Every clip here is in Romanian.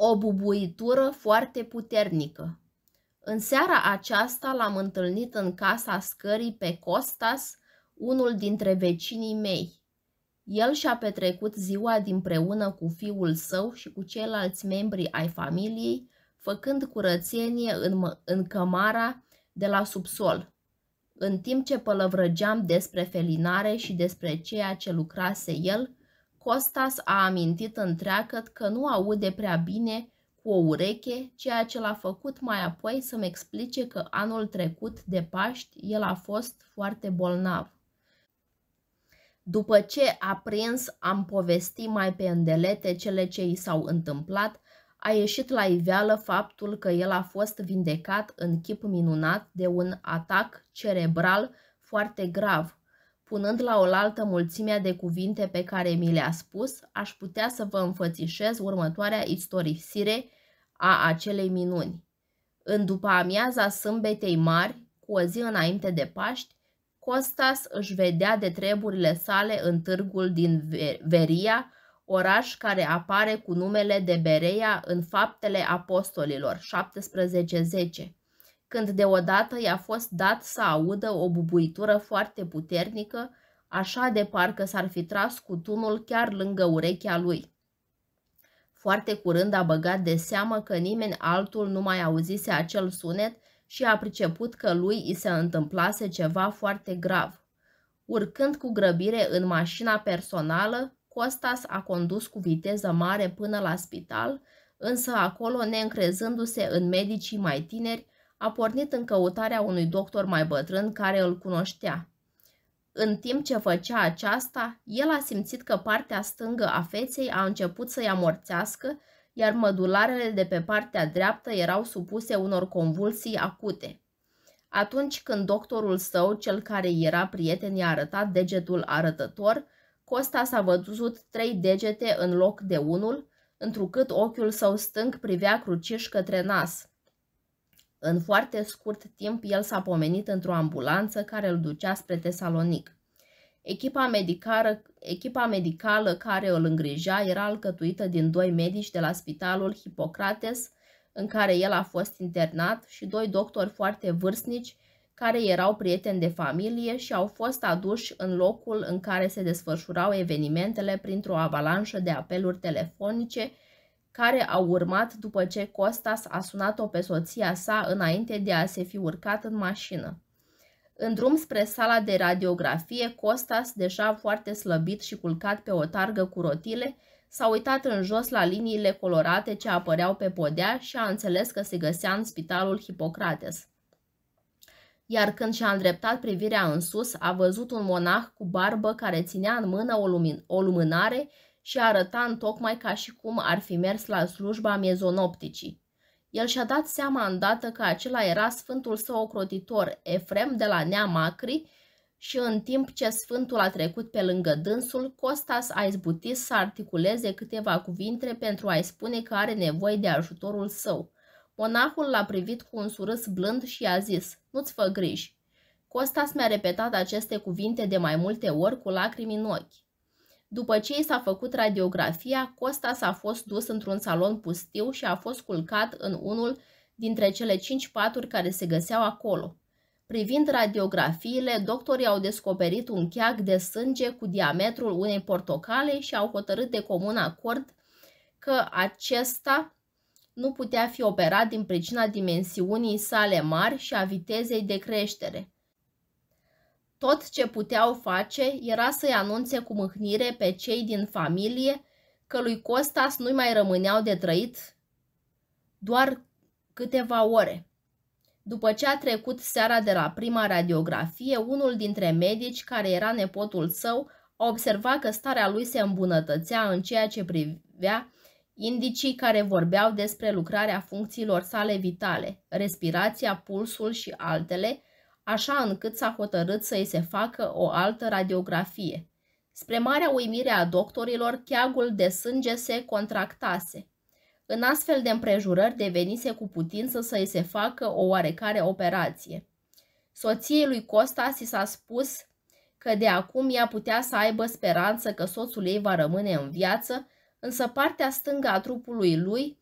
o bubuitură foarte puternică. În seara aceasta l-am întâlnit în casa scării pe Costas, unul dintre vecinii mei. El și-a petrecut ziua dinpreună cu fiul său și cu ceilalți membri ai familiei, făcând curățenie în, în cămara de la subsol, în timp ce pălăvrăgeam despre felinare și despre ceea ce lucrase el, Costas a amintit întreagăt că nu aude prea bine cu o ureche, ceea ce l-a făcut mai apoi să-mi explice că anul trecut de Paști el a fost foarte bolnav. După ce a prins, am povestit mai pe îndelete cele ce i s-au întâmplat, a ieșit la iveală faptul că el a fost vindecat în chip minunat de un atac cerebral foarte grav, punând la oaltă mulțimea de cuvinte pe care mi le-a spus, aș putea să vă înfățișez următoarea istorisire a acelei minuni. În după amiaza sâmbetei mari, cu o zi înainte de Paști, Costas își vedea de treburile sale în târgul din Veria, oraș care apare cu numele de Berea în Faptele Apostolilor 1710 când deodată i-a fost dat să audă o bubuitură foarte puternică, așa de parcă s-ar fi tras tunul chiar lângă urechea lui. Foarte curând a băgat de seamă că nimeni altul nu mai auzise acel sunet și a priceput că lui i se întâmplase ceva foarte grav. Urcând cu grăbire în mașina personală, Costas a condus cu viteză mare până la spital, însă acolo, neîncrezându-se în medicii mai tineri, a pornit în căutarea unui doctor mai bătrân care îl cunoștea. În timp ce făcea aceasta, el a simțit că partea stângă a feței a început să-i amorțească, iar mădularele de pe partea dreaptă erau supuse unor convulsii acute. Atunci când doctorul său, cel care era prieten, i-a arătat degetul arătător, Costa s-a văzut trei degete în loc de unul, întrucât ochiul său stâng privea cruciș către nas. În foarte scurt timp, el s-a pomenit într-o ambulanță care îl ducea spre Tesalonic. Echipa medicală, echipa medicală care îl îngrija era alcătuită din doi medici de la spitalul Hipocrates, în care el a fost internat, și doi doctori foarte vârstnici, care erau prieteni de familie și au fost aduși în locul în care se desfășurau evenimentele printr-o avalanșă de apeluri telefonice care au urmat după ce Costas a sunat-o pe soția sa înainte de a se fi urcat în mașină. În drum spre sala de radiografie, Costas, deja foarte slăbit și culcat pe o targă cu rotile, s-a uitat în jos la liniile colorate ce apăreau pe podea și a înțeles că se găsea în spitalul Hipocrates. Iar când și-a îndreptat privirea în sus, a văzut un monah cu barbă care ținea în mână o, lumin- o lumânare și arăta în tocmai ca și cum ar fi mers la slujba miezonopticii. El și-a dat seama îndată că acela era sfântul său ocrotitor, Efrem de la Nea Macri, și în timp ce sfântul a trecut pe lângă dânsul, Costas a izbutit să articuleze câteva cuvinte pentru a-i spune că are nevoie de ajutorul său. Monahul l-a privit cu un surâs blând și i-a zis, nu-ți fă griji. Costas mi-a repetat aceste cuvinte de mai multe ori cu lacrimi în ochi. După ce i s-a făcut radiografia, Costa s a fost dus într-un salon pustiu și a fost culcat în unul dintre cele cinci paturi care se găseau acolo. Privind radiografiile, doctorii au descoperit un cheag de sânge cu diametrul unei portocale și au hotărât de comun acord că acesta nu putea fi operat din pricina dimensiunii sale mari și a vitezei de creștere. Tot ce puteau face era să-i anunțe cu mâhnire pe cei din familie că lui Costas nu-i mai rămâneau de trăit doar câteva ore. După ce a trecut seara de la prima radiografie, unul dintre medici, care era nepotul său, a observat că starea lui se îmbunătățea în ceea ce privea indicii care vorbeau despre lucrarea funcțiilor sale vitale, respirația, pulsul și altele, așa încât s-a hotărât să-i se facă o altă radiografie. Spre marea uimire a doctorilor, cheagul de sânge se contractase. În astfel de împrejurări devenise cu putință să-i se facă o oarecare operație. Soției lui Costa si s-a spus că de acum ea putea să aibă speranță că soțul ei va rămâne în viață, însă partea stângă a trupului lui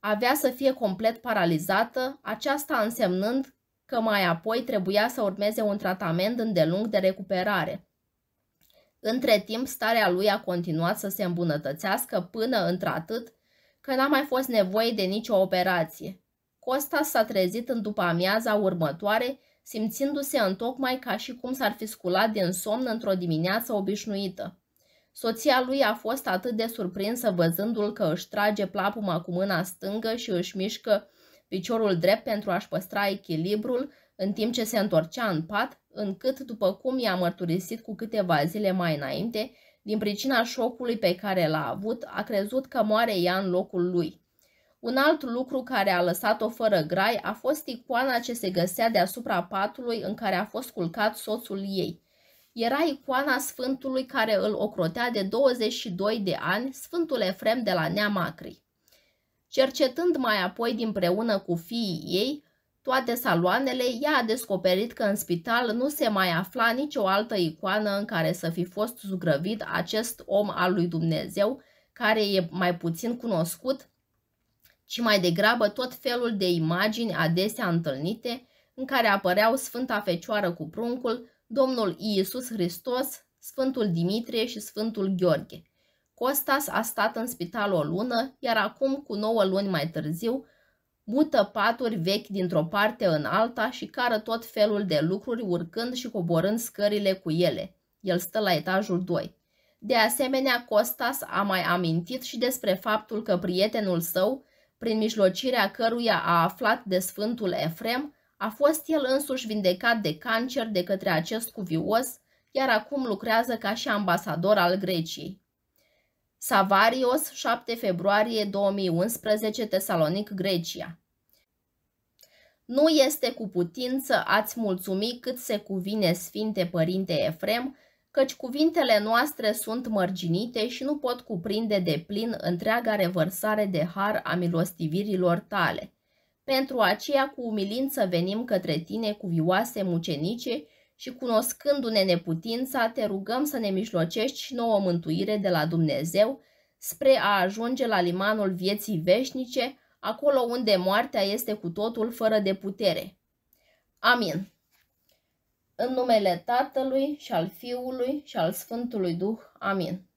avea să fie complet paralizată, aceasta însemnând că mai apoi trebuia să urmeze un tratament îndelung de recuperare. Între timp, starea lui a continuat să se îmbunătățească până într-atât că n-a mai fost nevoie de nicio operație. Costa s-a trezit în după amiaza următoare, simțindu-se întocmai ca și cum s-ar fi sculat din somn într-o dimineață obișnuită. Soția lui a fost atât de surprinsă văzându-l că își trage plapuma cu mâna stângă și își mișcă piciorul drept pentru a-și păstra echilibrul în timp ce se întorcea în pat, încât, după cum i-a mărturisit cu câteva zile mai înainte, din pricina șocului pe care l-a avut, a crezut că moare ea în locul lui. Un alt lucru care a lăsat-o fără grai a fost icoana ce se găsea deasupra patului în care a fost culcat soțul ei. Era icoana sfântului care îl ocrotea de 22 de ani, sfântul Efrem de la Neamacri. Cercetând mai apoi preună cu fiii ei toate saloanele, ea a descoperit că în spital nu se mai afla nicio altă icoană în care să fi fost zugrăvit acest om al lui Dumnezeu, care e mai puțin cunoscut, ci mai degrabă tot felul de imagini adesea întâlnite, în care apăreau Sfânta Fecioară cu pruncul, Domnul Iisus Hristos, Sfântul Dimitrie și Sfântul Gheorghe. Costas a stat în spital o lună, iar acum, cu nouă luni mai târziu, mută paturi vechi dintr-o parte în alta și cară tot felul de lucruri urcând și coborând scările cu ele. El stă la etajul 2. De asemenea, Costas a mai amintit și despre faptul că prietenul său, prin mijlocirea căruia a aflat de Sfântul Efrem, a fost el însuși vindecat de cancer de către acest cuvios, iar acum lucrează ca și ambasador al Greciei. Savarios, 7 februarie 2011, Tesalonic, Grecia. Nu este cu putință ați mulțumi cât se cuvine, Sfinte Părinte Efrem, căci cuvintele noastre sunt mărginite și nu pot cuprinde de plin întreaga revărsare de har a milostivirilor tale. Pentru aceea cu umilință venim către tine cu vioase mucenice și cunoscându-ne neputința, te rugăm să ne mijlocești și nouă mântuire de la Dumnezeu spre a ajunge la limanul vieții veșnice, acolo unde moartea este cu totul fără de putere. Amin. În numele Tatălui și al Fiului și al Sfântului Duh. Amin.